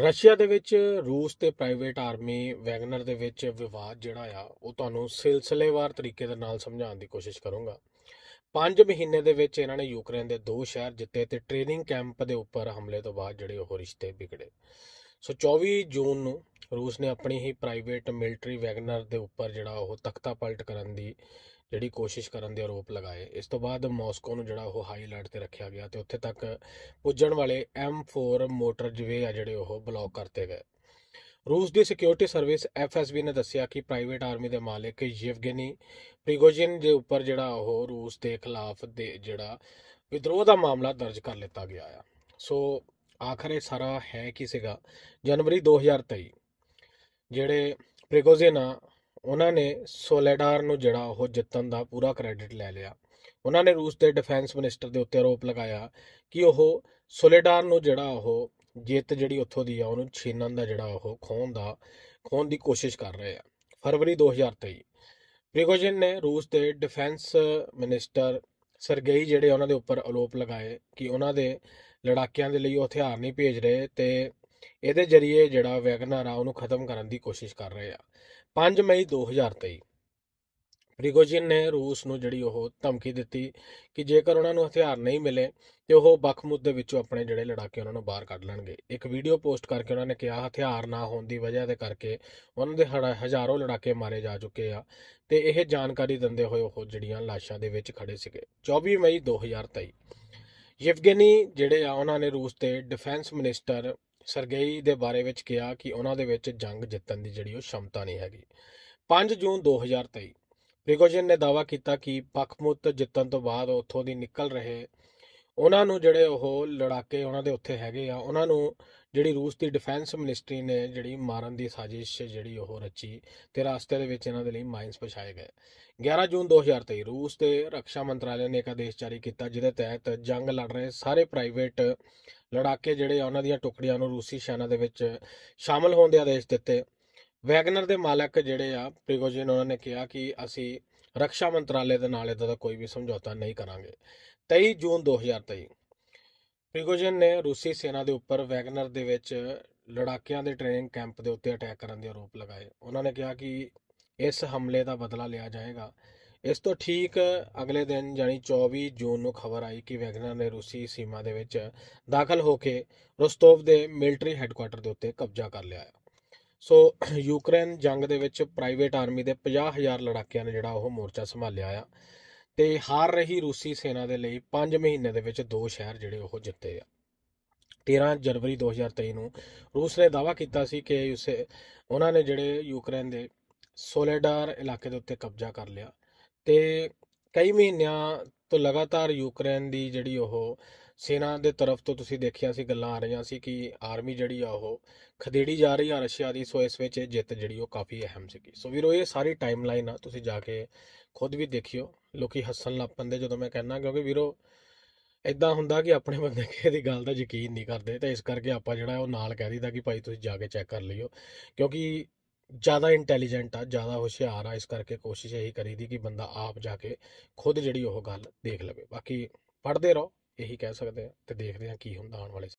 Russia ਦੇ ਵਿੱਚ ਰੂਸ ਤੇ ਪ੍ਰਾਈਵੇਟ ਆਰਮੀ ਵੈਗਨਰ ਦੇ ਵਿੱਚ ਵਿਵਾਦ ਜਿਹੜਾ ਆ ਉਹ ਤੁਹਾਨੂੰ ਸਿਲਸਿਲੇਵਾਰ ਤਰੀਕੇ ਦੇ ਨਾਲ ਸਮਝਾਉਣ ਦੀ ਕੋਸ਼ਿਸ਼ ਕਰੂੰਗਾ 5 ਮਹੀਨੇ ਦੇ ਵਿੱਚ ਇਹਨਾਂ ਨੇ ਯੂਕਰੇਨ ਦੇ ਦੋ ਸ਼ਹਿਰ ਜਿੱਤੇ ਤੇ ਟ੍ਰੇਨਿੰਗ ਕੈਂਪ ਦੇ ਉੱਪਰ ਹਮਲੇ ਤੋਂ ਬਾਅਦ ਜਿਹੜੇ ਉਹ ਰਿਸ਼ਤੇ ਵਿਗੜੇ ਸੋ 24 ਜੂਨ ਨੂੰ ਰੂਸ ਨੇ ਆਪਣੀ ਹੀ ਪ੍ਰਾਈਵੇਟ ਮਿਲਟਰੀ ਵੈਗਨਰ ਦੇ ਉੱਪਰ ਜਿਹੜਾ ਉਹ ਤਖਤਾ ਪਲਟ ਕਰਨ ਦੀ ਜਿਹੜੀ ਕੋਸ਼ਿਸ਼ ਕਰਨ ਦੇ ਆਰੋਪ ਲਗਾਏ ਇਸ ਤੋਂ ਬਾਅਦ ਮਾਸਕੋ ਨੂੰ ਜਿਹੜਾ ਉਹ ਹਾਈ ਅਲਰਟ ਤੇ ਰੱਖਿਆ ਗਿਆ ਤੇ ਉੱਥੇ ਤੱਕ ਪੁੱਜਣ ਵਾਲੇ M4 ਮੋਟਰ ਜਵੇ ਆ ਜਿਹੜੇ ਉਹ ਬਲੌਕ ਕਰਤੇ ਗਏ ਰੂਸ ਦੀ ਸਿਕਿਉਰਿਟੀ ਸਰਵਿਸ ਐਫਐਸਬੀ ਨੇ ਦੱਸਿਆ ਕਿ ਪ੍ਰਾਈਵੇਟ ਆਰਮੀ ਦੇ ਮਾਲਕ ਯੇਵਗੇਨੀ ਪ੍ਰਿਗੋਜਿਨ ਦੇ ਉੱਪਰ ਜਿਹੜਾ ਉਹ ਰੂਸ ਦੇ ਖਿਲਾਫ ਦੇ ਜਿਹੜਾ ਵਿਦਰੋਹ ਦਾ ਮਾਮਲਾ ਦਰਜ ਕਰ ਲਿੱਤਾ ਗਿਆ ਆ ਸੋ ਆਖਰ ਇਹ ਸਾਰਾ ਹੈ ਕੀ ਸੀਗਾ ਜਨਵਰੀ 2023 ਜਿਹੜੇ ਪ੍ਰਿਗੋਜਿਨ ਆ ਉਹਨਾਂ ਨੇ ਸੋਲੇਡਾਰ ਨੂੰ ਜਿਹੜਾ ਉਹ ਜਿੱਤਣ ਦਾ ਪੂਰਾ ਕ੍ਰੈਡਿਟ ਲੈ ਲਿਆ ਉਹਨਾਂ ਨੇ ਰੂਸ ਦੇ ਡਿਫੈਂਸ ਮਿਨਿਸਟਰ ਦੇ ਉੱਤੇ ਆਰੋਪ ਲਗਾਇਆ ਕਿ ਉਹ ਸੋਲੇਡਾਰ ਨੂੰ ਜਿਹੜਾ ਉਹ ਜਿੱਤ ਜਿਹੜੀ ਉੱਥੋਂ ਦੀ ਆ ਉਹਨੂੰ ਛੇਨਣ ਦਾ ਜਿਹੜਾ ਉਹ ਖੋਹਣ ਦਾ ਖੋਹਣ ਦੀ ਕੋਸ਼ਿਸ਼ ਕਰ ਰਹੇ ਆ ਫਰਵਰੀ 2023 ਪ੍ਰਿਗੋਜਨ ਨੇ ਰੂਸ ਦੇ ਡਿਫੈਂਸ ਮਿਨਿਸਟਰ ਸਰਗਈ ਜਿਹੜੇ ਉਹਨਾਂ ਦੇ ਉੱਪਰ ਅਲੋਪ ਲਗਾਏ ਕਿ ਉਹਨਾਂ ਦੇ ਲੜਾਕਿਆਂ ਦੇ ਲਈ ਉਹ ਹਥਿਆਰ ਨਹੀਂ ਭੇਜ ਰਹੇ ਤੇ ਇਹਦੇ ਜ਼ਰੀਏ ਜਿਹੜਾ ਵੈਗਨਰ ਆ ਉਹਨੂੰ ਖਤਮ ਕਰਨ ਦੀ ਕੋਸ਼ਿਸ਼ ਕਰ ਰਹੇ ਆ 5 ਮਈ 2023 ਪ੍ਰਿਗੋਜਿਨ ਨੇ ਰੂਸ ਨੂੰ ਜਿਹੜੀ ਉਹ ਧਮਕੀ ਦਿੱਤੀ ਕਿ ਜੇਕਰ ਉਹਨਾਂ ਨੂੰ ਹਥਿਆਰ ਨਹੀਂ ਮਿਲੇ ਤੇ ਉਹ ਬਖਮੁੱਦ ਦੇ ਵਿੱਚੋਂ ਆਪਣੇ ਜਿਹੜੇ ਲੜਾਕੇ ਉਹਨਾਂ ਨੂੰ ਬਾਹਰ ਕੱਢ ਲੈਣਗੇ ਇੱਕ ਵੀਡੀਓ ਪੋਸਟ ਕਰਕੇ ਉਹਨਾਂ ਨੇ ਕਿਹਾ ਹਥਿਆਰ ਨਾ ਹੋਣ ਦੀ ਵਜ੍ਹਾ ਦੇ ਕਰਕੇ ਉਹਨਾਂ ਦੇ ਹਜ਼ਾਰੋਂ ਲੜਾਕੇ ਮਾਰੇ ਜਾ ਚੁੱਕੇ ਆ ਤੇ ਇਹ ਜਾਣਕਾਰੀ ਦਿੰਦੇ ਹੋਏ ਉਹ ਜਿਹੜੀਆਂ ਲਾਸ਼ਾਂ ਦੇ ਵਿੱਚ ਖੜੇ ਸੀਗੇ 24 ਮਈ 2023 ਯਵਗੇਨੀ ਜਿਹੜੇ ਆ ਉਹਨਾਂ ਨੇ ਰੂਸ ਦੇ ਡਿਫੈਂਸ ਮਿਨਿਸਟਰ ਸਰਗੇਈ ਦੇ ਬਾਰੇ ਵਿੱਚ ਕਿਹਾ ਕਿ ਉਹਨਾਂ ਦੇ ਵਿੱਚ ਜੰਗ ਜਿੱਤਣ ਦੀ ਜਿਹੜੀ ਉਹ ਸ਼ਮਤਾ ਨਹੀਂ ਹੈਗੀ 5 ਜੂਨ 2023 ਪ੍ਰਿਗੋਜਨ ਨੇ ਦਾਵਾ ਕੀਤਾ ਕਿ ਪਖਮੁਤ ਜਿੱਤਣ ਤੋਂ ਬਾਅਦ ਉੱਥੋਂ ਦੀ ਨਿਕਲ ਰਹੇ ਉਹਨਾਂ ਨੂੰ ਜਿਹੜੇ ਉਹ ਲੜਾਕੇ ਉਹਨਾਂ ਦੇ ਉੱਥੇ ਹੈਗੇ ਆ ਉਹਨਾਂ ਨੂੰ ਜਿਹੜੀ ਰੂਸ ਦੀ ਡਿਫੈਂਸ ਮਿਨਿਸਟਰੀ ਨੇ ਜਿਹੜੀ ਮਾਰਨ ਦੀ ਸਾਜ਼ਿਸ਼ ਜਿਹੜੀ ਉਹ ਰਚੀ ਤੇ ਰਾਸਤੇ ਦੇ ਵਿੱਚ ਇਹਨਾਂ ਦੇ ਲਈ ਮਾਈਨਸ ਪਛਾਏ ਗਏ 11 ਜੂਨ 2023 ਰੂਸ ਦੇ ਰੱਖਿਆ ਮੰਤਰਾਲੇ ਨੇ ਇੱਕ ਆਦੇਸ਼ ਜਾਰੀ ਕੀਤਾ ਜਿਹਦੇ ਤਹਿਤ ਜੰਗ ਲੜ ਰਹੇ ਸਾਰੇ ਪ੍ਰਾਈਵੇਟ ਲੜਾਕੇ ਜਿਹੜੇ ਉਹਨਾਂ ਦੀਆਂ ਟੁਕੜੀਆਂ ਨੂੰ ਰੂਸੀ ਸੈਨਾ ਦੇ ਵਿੱਚ ਸ਼ਾਮਲ ਹੋਣ ਦੇ ਆਦੇਸ਼ ਦਿੱਤੇ ਵੈਗਨਰ ਦੇ ਮਾਲਕ ਜਿਹੜੇ ਆ ਪ੍ਰਿਗੋਜਨ ਉਹਨਾਂ ਨੇ ਕਿਹਾ ਕਿ ਅਸੀਂ ਰੱਖਿਆ ਮੰਤਰਾਲੇ ਦੇ ਨਾਲ ਇਹਦਾ ਕੋਈ ਵੀ ਸਮਝੌਤਾ ਨਹੀਂ ਕਰਾਂਗੇ 23 ਜੂਨ 2023 ਪ੍ਰਿਗੋਜਨ ਨੇ ਰੂਸੀ ਸੈਨਾ ਦੇ ਉੱਪਰ ਵੈਗਨਰ ਦੇ ਵਿੱਚ ਲੜਾਕਿਆਂ ਦੇ ਟ੍ਰੇਨਿੰਗ ਕੈਂਪ ਦੇ ਉੱਤੇ ਅਟੈਕ ਕਰਨ ਦੇ ਆਰੋਪ ਲਗਾਏ ਉਹਨਾਂ ਨੇ ਕਿਹਾ ਕਿ ਇਸ ਹਮਲੇ ਦਾ ਬਦਲਾ ਲਿਆ ਜਾਏਗਾ ਇਸ ਤੋਂ ਠੀਕ ਅਗਲੇ ਦਿਨ ਜਾਨੀ 24 ਜੂਨ ਨੂੰ ਖਬਰ ਆਈ ਕਿ ਵੈਗਨਰ ਨੇ ਰੂਸੀ ਸੀਮਾ ਦੇ ਵਿੱਚ ਦਾਖਲ ਹੋ ਕੇ ਰੋਸਟੋਵ ਦੇ ਮਿਲਟਰੀ ਹੈੱਡਕੁਆਰਟਰ ਦੇ ਉੱਤੇ ਕਬਜ਼ਾ ਕਰ ਲਿਆ ਹੈ ਸੋ ਯੂਕਰੇਨ ਜੰਗ ਦੇ ਵਿੱਚ ਪ੍ਰਾਈਵੇਟ ਆਰਮੀ ਦੇ 50000 ਲੜਾਕਿਆਂ ਨੇ ਜਿਹੜਾ ਉਹ ਮੋਰਚਾ ਸੰਭਾਲਿਆ ਆ ਤੇ ਹਾਰ ਰਹੀ ਰੂਸੀ ਸੈਨਾ ਦੇ ਲਈ 5 ਮਹੀਨੇ ਦੇ ਵਿੱਚ ਦੋ ਸ਼ਹਿਰ ਜਿਹੜੇ ਉਹ ਜਿੱਤੇ ਆ 13 ਜਨਵਰੀ 2023 ਨੂੰ ਰੂਸ ਨੇ ਦਾਵਾ ਕੀਤਾ ਸੀ ਕਿ ਉਸੇ ਉਹਨਾਂ ਨੇ ਜਿਹੜੇ ਯੂਕਰੇਨ ਦੇ ਸੋਲੇਡਾਰ ਇਲਾਕੇ ਦੇ ਉੱਤੇ ਕਬਜ਼ਾ ਕਰ ਲਿਆ ਤੇ ਕਈ ਮਹੀਨਿਆਂ ਤੋਂ ਲਗਾਤਾਰ ਯੂਕਰੇਨ ਦੀ ਜਿਹੜੀ ਉਹ ਸੈਨਾ ਦੇ ਤਰਫ ਤੋਂ ਤੁਸੀਂ ਦੇਖਿਆ ਸੀ ਗੱਲਾਂ ਆ ਰਹੀਆਂ ਸੀ ਕਿ ਆਰਮੀ ਜਿਹੜੀ ਆ ਉਹ ਖਦੇੜੀ ਜਾ ਰਹੀ ਆ ਰਸ਼ੀਆ ਦੀ ਸੋ ਇਸ ਵਿੱਚ ਜਿੱਤ ਜਿਹੜੀ ਉਹ ਕਾਫੀ ਅਹਿਮ ਸੀਗੀ ਸੋ ਵੀਰੋ ਇਹ ਸਾਰੀ ਟਾਈਮਲਾਈਨ ਆ ਤੁਸੀਂ ਜਾ ਕੇ ਖੁਦ ਵੀ ਦੇਖਿਓ ਲੋਕੀ ਹੱਸਣ ਲੱਗ ਪੰਦੇ ਜਦੋਂ ਮੈਂ ਕਹਿੰਦਾ ਕਿਉਂਕਿ ਵੀਰੋ ਇਦਾਂ ਹੁੰਦਾ ਕਿ ਆਪਣੇ ਬੰਦੇ ਕਿਸੇ ਦੀ ਗੱਲ ਦਾ ਯਕੀਨ ਨਹੀਂ ਕਰਦੇ ਤਾਂ ਇਸ ਕਰਕੇ ਆਪਾਂ ਜਿਹੜਾ ਉਹ ਨਾਲ ਕਹਿ ਦਿੱਤਾ ਕਿ ਭਾਈ ਤੁਸੀਂ ਜਾ ਕੇ ਚੈੱਕ ਕਰ ਲਿਓ ਕਿਉਂਕਿ ਜ਼ਿਆਦਾ ਇੰਟੈਲੀਜੈਂਟ ਆ ਜ਼ਿਆਦਾ ਹੁਸ਼ਿਆਰ ਆ ਇਸ ਕਰਕੇ ਕੋਸ਼ਿਸ਼ ਇਹੀ ਕਰੀਦੀ ਕਿ ਬੰਦਾ ਆਪ ਜਾ ਕੇ ਖੁਦ ਜਿਹੜੀ ਉਹ ਗੱਲ ਦੇਖ ਲਵੇ ਬਾਕੀ ਪੜਦੇ ਰਹੋ ਇਹੀ ਕਹਿ ਸਕਦੇ ਹਾਂ ਤੇ ਦੇਖਦੇ ਹਾਂ ਕੀ ਹੁੰਦਾ ਆਉਣ ਵਾਲੇ